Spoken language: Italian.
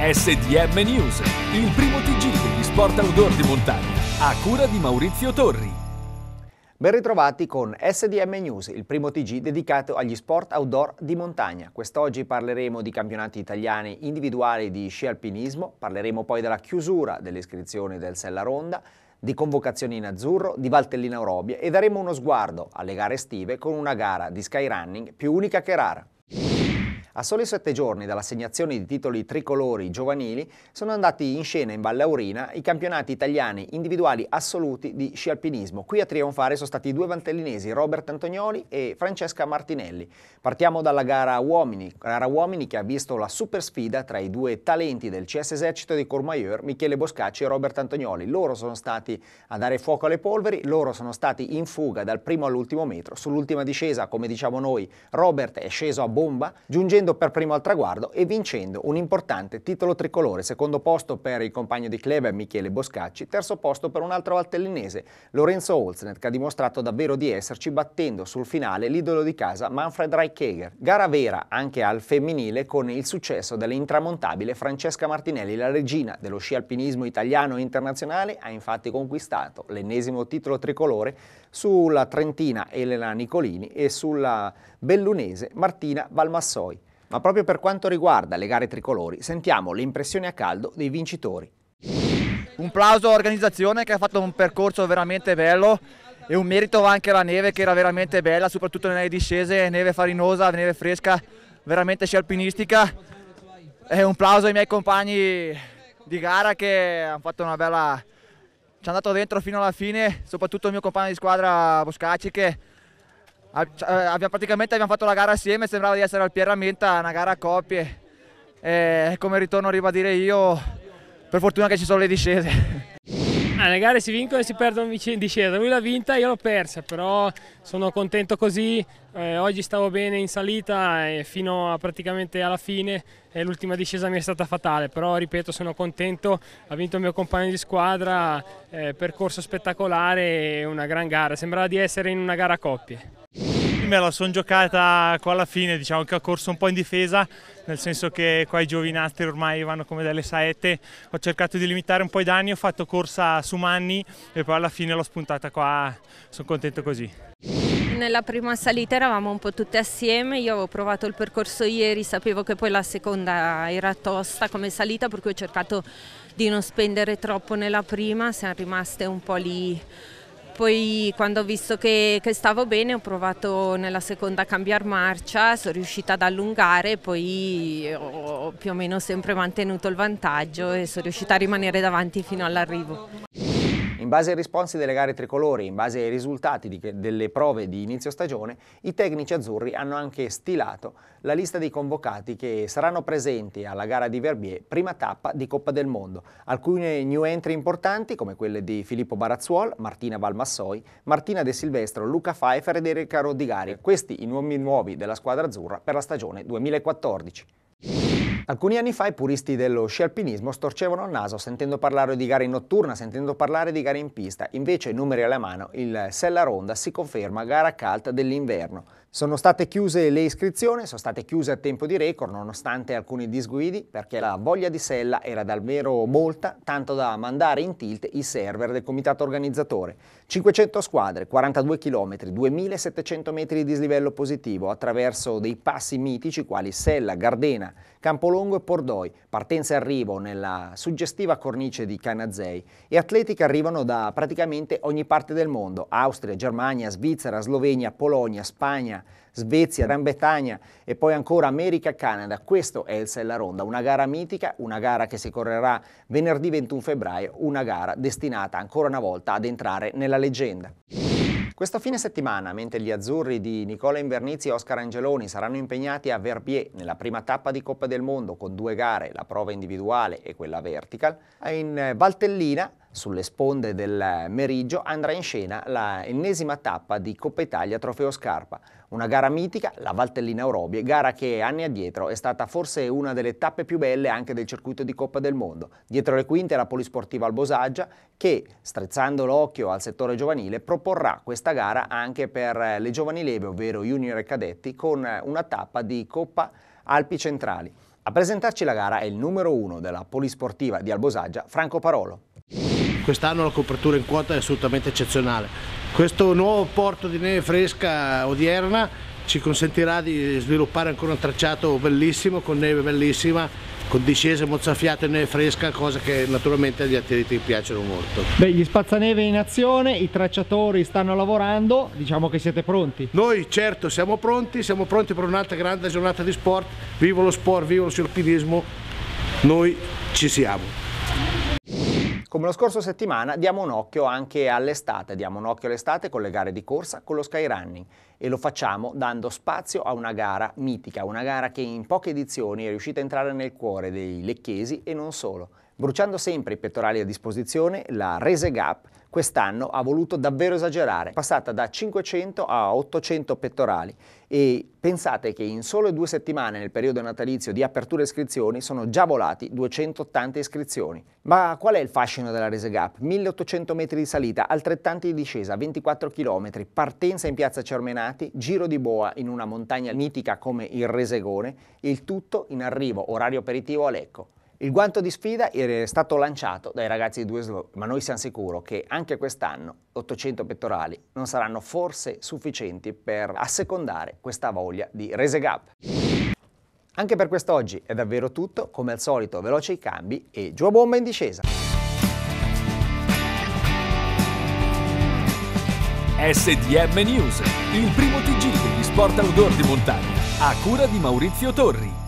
SDM News, il primo TG degli sport outdoor di montagna, a cura di Maurizio Torri. Ben ritrovati con SDM News, il primo TG dedicato agli sport outdoor di montagna. Quest'oggi parleremo di campionati italiani individuali di sci alpinismo, parleremo poi della chiusura delle iscrizioni del Sella Ronda, di convocazioni in azzurro di Valtellina Orobie e daremo uno sguardo alle gare estive con una gara di skyrunning più unica che rara. A soli sette giorni dall'assegnazione di titoli tricolori giovanili sono andati in scena in Vallaurina i campionati italiani individuali assoluti di sci alpinismo. Qui a trionfare sono stati i due vantellinesi Robert Antonioli e Francesca Martinelli. Partiamo dalla gara uomini, gara uomini che ha visto la super sfida tra i due talenti del CS Esercito di Courmayeur, Michele Boscacci e Robert Antonioli. Loro sono stati a dare fuoco alle polveri, loro sono stati in fuga dal primo all'ultimo metro. Sull'ultima discesa, come diciamo noi, Robert è sceso a bomba, giungendo giungendo per primo al traguardo e vincendo un importante titolo tricolore, secondo posto per il compagno di club Michele Boscacci, terzo posto per un altro valtellinese, Lorenzo Olznet, che ha dimostrato davvero di esserci battendo sul finale l'idolo di casa Manfred Reichheger. Gara vera anche al femminile con il successo dell'intramontabile Francesca Martinelli, la regina dello sci alpinismo italiano e internazionale, ha infatti conquistato l'ennesimo titolo tricolore sulla trentina Elena Nicolini e sulla bellunese Martina Valmassoi. Ma proprio per quanto riguarda le gare tricolori, sentiamo le impressioni a caldo dei vincitori. Un plauso all'organizzazione che ha fatto un percorso veramente bello e un merito va anche alla neve che era veramente bella, soprattutto nelle discese, neve farinosa, neve fresca, veramente sci alpinistica. E un plauso ai miei compagni di gara che hanno fatto una bella... ci hanno dato dentro fino alla fine, soprattutto il mio compagno di squadra Boscacci che eh, abbiamo, praticamente abbiamo fatto la gara assieme, sembrava di essere al Pierramenta, una gara a coppie. E eh, come ritorno a ribadire io, per fortuna che ci sono le discese. Ah, le gare si vincono e si perdono in discesa, lui l'ha vinta io l'ho persa, però sono contento così, eh, oggi stavo bene in salita eh, fino a praticamente alla fine, e l'ultima discesa mi è stata fatale, però ripeto sono contento, ha vinto il mio compagno di squadra, eh, percorso spettacolare e una gran gara, sembrava di essere in una gara a coppie me la sono giocata qua alla fine, diciamo che ho corso un po' in difesa, nel senso che qua i giovinastri ormai vanno come delle saette, ho cercato di limitare un po' i danni, ho fatto corsa su Manni e poi alla fine l'ho spuntata qua, sono contento così nella prima salita eravamo un po' tutte assieme, io avevo provato il percorso ieri, sapevo che poi la seconda era tosta come salita, per cui ho cercato di non spendere troppo nella prima, siamo rimaste un po' lì poi quando ho visto che, che stavo bene ho provato nella seconda a cambiare marcia, sono riuscita ad allungare, poi ho più o meno sempre mantenuto il vantaggio e sono riuscita a rimanere davanti fino all'arrivo. In base ai risponsi delle gare tricolori, in base ai risultati di, delle prove di inizio stagione, i tecnici azzurri hanno anche stilato la lista dei convocati che saranno presenti alla gara di Verbier, prima tappa di Coppa del Mondo. Alcune new entry importanti, come quelle di Filippo Barazzuol, Martina Valmassoi, Martina De Silvestro, Luca Fai e Federica Rodigari. Questi i nomi nuovi della squadra azzurra per la stagione 2014. Alcuni anni fa i puristi dello sci alpinismo storcevano il naso sentendo parlare di gare in notturna, sentendo parlare di gare in pista. Invece, numeri alla mano, il Sella Ronda si conferma gara calda dell'inverno. Sono state chiuse le iscrizioni, sono state chiuse a tempo di record nonostante alcuni disguidi perché la voglia di Sella era davvero molta, tanto da mandare in tilt i server del comitato organizzatore. 500 squadre, 42 km, 2700 metri di dislivello positivo attraverso dei passi mitici quali Sella, Gardena, Campolongo e Pordoi, partenza e arrivo nella suggestiva cornice di Canazei e atleti che arrivano da praticamente ogni parte del mondo, Austria, Germania, Svizzera, Slovenia, Polonia, Spagna, Svezia, Gran Bretagna e poi ancora America, e Canada. Questo è il Sella Ronda, una gara mitica, una gara che si correrà venerdì 21 febbraio, una gara destinata ancora una volta ad entrare nella leggenda. Questo fine settimana, mentre gli azzurri di Nicola Invernizi e Oscar Angeloni saranno impegnati a Verbier nella prima tappa di Coppa del Mondo con due gare, la prova individuale e quella vertical, in eh, Valtellina sulle sponde del Meriggio andrà in scena la ennesima tappa di Coppa Italia Trofeo Scarpa, una gara mitica, la Valtellina Orobie, gara che anni addietro è stata forse una delle tappe più belle anche del circuito di Coppa del Mondo. Dietro le quinte la Polisportiva Albosaggia che, strizzando l'occhio al settore giovanile, proporrà questa gara anche per le giovani leve, ovvero junior e cadetti, con una tappa di Coppa Alpi Centrali. A presentarci la gara è il numero uno della Polisportiva di Albosaggia, Franco Parolo quest'anno la copertura in quota è assolutamente eccezionale. Questo nuovo porto di neve fresca odierna ci consentirà di sviluppare ancora un tracciato bellissimo, con neve bellissima, con discese mozzafiate e neve fresca, cosa che naturalmente agli atleti piacciono molto. Beh, gli spazzaneve in azione, i tracciatori stanno lavorando, diciamo che siete pronti. Noi certo siamo pronti, siamo pronti per un'altra grande giornata di sport, vivo lo sport, vivo lo surpinismo, noi ci siamo. Come la scorsa settimana diamo un occhio anche all'estate, diamo un occhio all'estate con le gare di corsa, con lo skyrunning e lo facciamo dando spazio a una gara mitica, una gara che in poche edizioni è riuscita a entrare nel cuore dei lecchesi e non solo. Bruciando sempre i pettorali a disposizione, la Rese Gap quest'anno ha voluto davvero esagerare, passata da 500 a 800 pettorali e pensate che in solo due settimane nel periodo natalizio di apertura e iscrizioni sono già volati 280 iscrizioni. Ma qual è il fascino della Rese Gap? 1800 metri di salita, altrettanti di discesa, 24 km, partenza in piazza Cermenati, giro di boa in una montagna mitica come il Resegone, il tutto in arrivo orario aperitivo a Lecco. Il guanto di sfida è stato lanciato dai ragazzi di due slow, ma noi siamo sicuri che anche quest'anno 800 pettorali non saranno forse sufficienti per assecondare questa voglia di rese gap. Anche per quest'oggi è davvero tutto, come al solito veloce i cambi e giù a bomba in discesa. SDM News, il primo TG degli sport outdoor di montagna, a cura di Maurizio Torri.